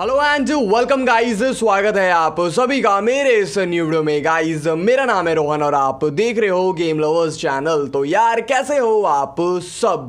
hello and welcome guys स्वागत है आप सभी का मेरे इस न्यू वीडियो में गाइस मेरा नाम है रोहन और आप देख रहे हो गेम लवर्स चैनल तो यार कैसे हो आप सब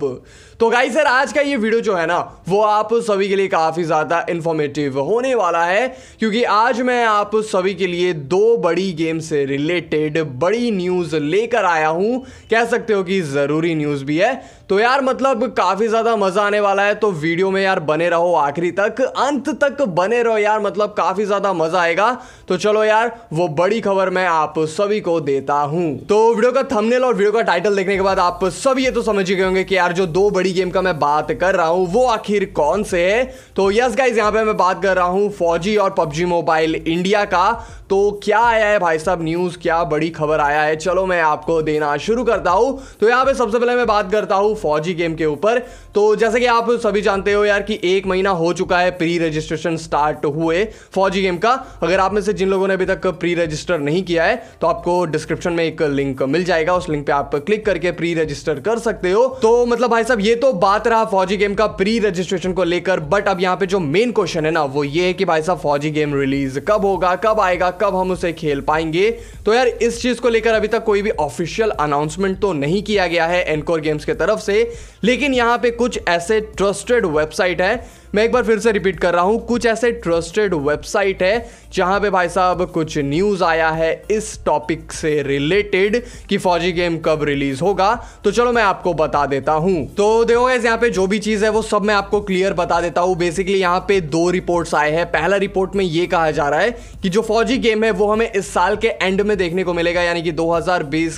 तो गाई सर आज का ये वीडियो जो है ना वो आप सभी के लिए काफ़ी ज़्यादा इन्फॉर्मेटिव होने वाला है क्योंकि आज मैं आप सभी के लिए दो बड़ी गेम से रिलेटेड बड़ी न्यूज़ लेकर आया हूं कह सकते हो कि ज़रूरी न्यूज़ भी है तो यार मतलब काफ़ी ज़्यादा मज़ा आने वाला है तो वीडियो में यार बने रहो आखिरी तक अंत तक बने रहो यार मतलब काफ़ी ज़्यादा मज़ा आएगा तो चलो यार वो बड़ी खबर मैं आप सभी को देता हूं तो वीडियो का थंबनेल और वीडियो का टाइटल देखने के बाद आप सभी ये तो समझ गए होंगे कि यार जो दो बड़ी बड़ी गेम का मैं बात कर रहा हूँ वो आखिर कौन से है तो यस गाइज यहाँ पे मैं बात कर रहा हूँ फौजी और पबजी मोबाइल इंडिया का तो क्या आया है भाई साहब न्यूज़ क्या बड़ी खबर आया है चलो मैं आपको देना शुरू करता हूँ तो यहाँ पे सबसे पहले मैं बात करता हूँ फौजी गेम के ऊपर तो जैसे कि आप सभी जानते हो यार कि एक महीना हो चुका है प्री रजिस्ट्रेशन स्टार्ट हुए फौजी गेम का अगर आप में से जिन लोगों ने अभी तक प्री रजिस्टर नहीं किया है तो आपको डिस्क्रिप्शन में एक लिंक मिल जाएगा उस लिंक पे आप क्लिक करके प्री रजिस्टर कर सकते हो तो मतलब भाई साहब ये तो बात रहा फौजी गेम का प्री रजिस्ट्रेशन को लेकर बट अब यहाँ पे जो मेन क्वेश्चन है ना वो ये है कि भाई साहब फौजी गेम रिलीज कब होगा कब आएगा कब हम उसे खेल पाएंगे तो यार इस चीज को लेकर अभी तक कोई भी ऑफिशियल अनाउंसमेंट तो नहीं किया गया है एनकोर गेम्स की तरफ से लेकिन यहाँ पे कुछ ऐसे ट्रस्टेड वेबसाइट है मैं एक बार फिर से रिपीट कर रहा हूँ कुछ ऐसे ट्रस्टेड वेबसाइट है जहाँ पे भाई साहब कुछ न्यूज़ आया है इस टॉपिक से रिलेटेड कि फौजी गेम कब रिलीज होगा तो चलो मैं आपको बता देता हूँ तो देखो गैस यहाँ पे जो भी चीज़ है वो सब मैं आपको क्लियर बता देता हूँ बेसिकली यहाँ पे दो रिपोर्ट्स आए हैं पहला रिपोर्ट में ये कहा जा रहा है कि जो फौजी गेम है वो हमें इस साल के एंड में देखने को मिलेगा यानी कि दो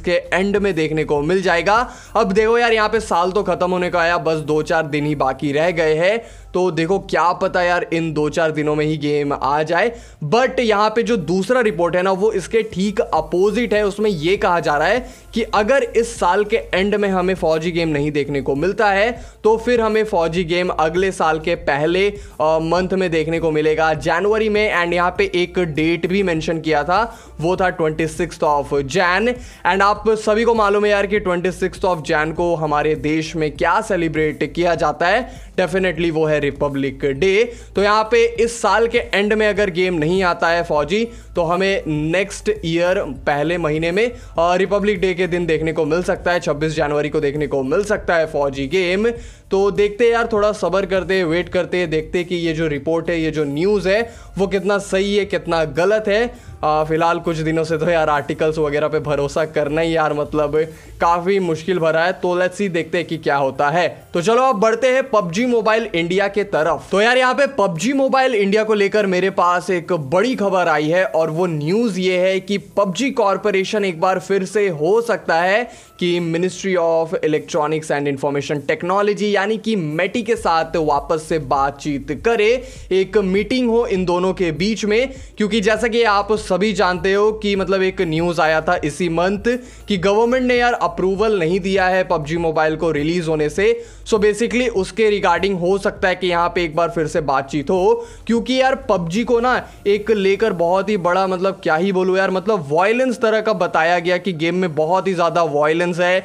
के एंड में देखने को मिल जाएगा अब देखो यार यहाँ पे साल तो खत्म होने का आया बस दो चार दिन ही बाकी रह गए हैं तो देखो देखो क्या पता यार इन दो चार दिनों में ही गेम आ जाए बट यहाँ पे जो दूसरा रिपोर्ट है ना वो इसके ठीक अपोजिट है उसमें ये कहा जा रहा है कि अगर इस साल के एंड में हमें फौजी गेम नहीं देखने को मिलता है तो फिर हमें फौजी गेम अगले साल के पहले मंथ में देखने को मिलेगा जनवरी में एंड यहाँ पे एक डेट भी मेंशन किया था वो था ट्वेंटी ऑफ जैन एंड आप सभी को मालूम है यार कि ट्वेंटी ऑफ जैन को हमारे देश में क्या सेलिब्रेट किया जाता है डेफिनेटली वो है रिपब्लिक डे तो यहाँ पे इस साल के एंड में अगर गेम नहीं आता है फौजी तो हमें नेक्स्ट ईयर पहले महीने में रिपब्लिक डे के दिन देखने को मिल सकता है 26 जनवरी को देखने को मिल सकता है फौजी गेम तो देखते यार थोड़ा सबर करते वेट करते देखते कि ये जो रिपोर्ट है ये जो न्यूज़ है वो कितना सही है कितना गलत है फिलहाल कुछ दिनों से तो यार आर्टिकल्स वगैरह पे भरोसा करना ही यार मतलब काफ़ी मुश्किल भरा है तो लेट्स ही देखते हैं कि क्या होता है तो चलो अब बढ़ते हैं पबजी पबजी मोबाइल इंडिया के तरफ तो यार यहाँ पे पबजी मोबाइल इंडिया को लेकर मेरे पास एक बड़ी खबर आई है और वो न्यूज ये है कि पबजी कॉरपोरेशन एक बार फिर से हो सकता है कि ministry of electronics and information technology यानी कि मेटी के साथ वापस से बातचीत करे एक मीटिंग हो इन दोनों के बीच में क्योंकि जैसा कि आप सभी जानते हो कि मतलब एक न्यूज आया था इसी मंथ कि गवर्नमेंट ने यार अप्रूवल नहीं दिया है पबजी मोबाइल को रिलीज होने से सो बेसिकली उसके रिगार्डिंग हो सकता है कि यहाँ पे एक बार फिर से बातचीत हो क्योंकि यार पबजी को ना एक लेकर बहुत ही बड़ा मतलब क्या ही बोलूँ यार मतलब वॉयलेंस तरह का बताया गया कि गेम में बहुत ही ज़्यादा वॉयलेंस है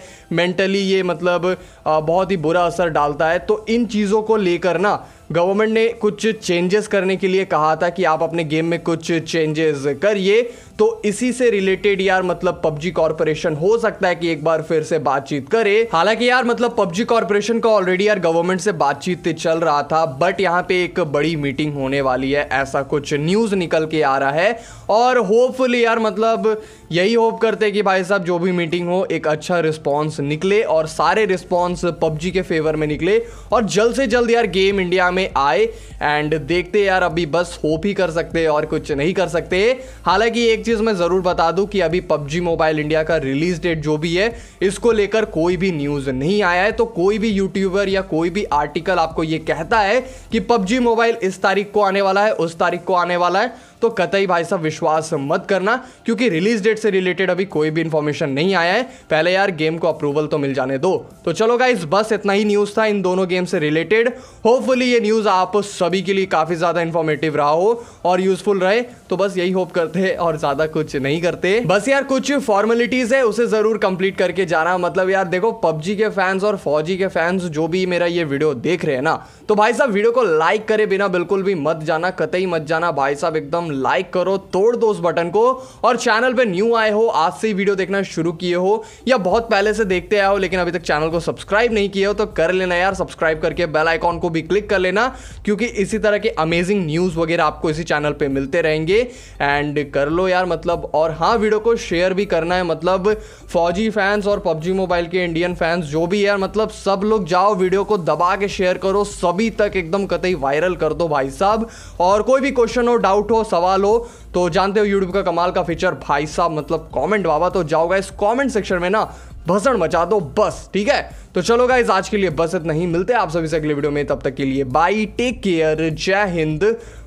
मेंटली ये मतलब बहुत ही बुरा असर डालता है तो इन चीज़ों को लेकर ना गवर्नमेंट ने कुछ चेंजेस करने के लिए कहा था कि आप अपने गेम में कुछ चेंजेस करिए तो इसी से रिलेटेड यार मतलब पबजी कॉरपोरेशन हो सकता है कि एक बार फिर से बातचीत करे हालांकि यार मतलब पबजी कॉरपोरेशन का ऑलरेडी यार गवर्नमेंट से बातचीत चल रहा था बट यहाँ पे एक बड़ी मीटिंग होने वाली है ऐसा कुछ न्यूज निकल के आ रहा है और होपफुली यार मतलब यही होप करते हैं कि भाई साहब जो भी मीटिंग हो एक अच्छा रिस्पॉन्स निकले और सारे रिस्पॉन्स पबजी के फेवर में निकले और जल्द से जल्द यार गेम इंडिया में में आए एंड देखते यार अभी बस होप ही कर सकते और कुछ नहीं कर सकते हालांकि एक चीज़ मैं ज़रूर बता दूं कि अभी PUBG मोबाइल इंडिया का रिलीज डेट जो भी है इसको लेकर कोई भी न्यूज़ नहीं आया है तो कोई भी यूट्यूबर या कोई भी आर्टिकल आपको ये कहता है कि PUBG मोबाइल इस तारीख को आने वाला है उस तारीख को आने वाला है तो कतई भाई साहब विश्वास मत करना क्योंकि रिलीज डेट से रिलेटेड अभी कोई भी इंफॉर्मेशन नहीं आया है पहले यार गेम को अप्रूवल तो मिल जाने दो तो चलो गाइस बस इतना ही न्यूज़ था इन दोनों गेम से रिलेटेड होपफुली ये न्यूज़ न्यूज़ आप सभी के लिए काफ़ी ज़्यादा इन्फॉर्मेटिव रहा हो और यूज़फुल रहे तो बस यही होप करते हैं और ज्यादा कुछ नहीं करते बस यार कुछ फॉर्मेलिटीज है उसे जरूर कंप्लीट करके जाना मतलब यार देखो पबजी के फैंस और फौजी के फैंस जो भी मेरा ये वीडियो देख रहे हैं ना तो भाई साहब वीडियो को लाइक करे बिना बिल्कुल भी मत जाना कतई मत जाना भाई साहब एकदम लाइक करो तोड़ दो उस बटन को और चैनल पे न्यू आए हो आज से ही वीडियो देखना शुरू किए हो या बहुत पहले से देखते आए हो लेकिन अभी तक चैनल को सब्सक्राइब नहीं किए हो तो कर लेना यार सब्सक्राइब करके बेल आइकॉन को भी क्लिक कर लेना क्योंकि इसी तरह के अमेजिंग न्यूज वगैरह आपको इसी चैनल पर मिलते रहेंगे एंड कर लो यार मतलब और हाँ वीडियो को शेयर भी करना है मतलब फौजी फैंस और पबजी मोबाइल के इंडियन फैंस जो भी यार मतलब सब लोग जाओ वीडियो को दबा के शेयर करो सभी तक एकदम कतई वायरल कर दो भाई साहब और कोई भी क्वेश्चन हो डाउट हो सवाल हो तो जानते हो यूट्यूब का कमाल का फीचर भाई साहब मतलब कॉमेंट बाबा तो जाओ इस कॉमेंट सेक्शन में ना भसण मचा दो बस ठीक है तो चलो गाइज आज के लिए बस इतना ही मिलते हैं आप सभी से अगले वीडियो में तब तक के लिए बाई टेक केयर जय हिंद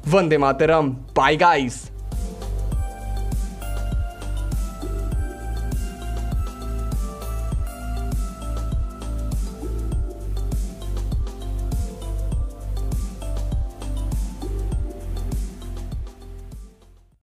वंदे मातरम बाय गाइस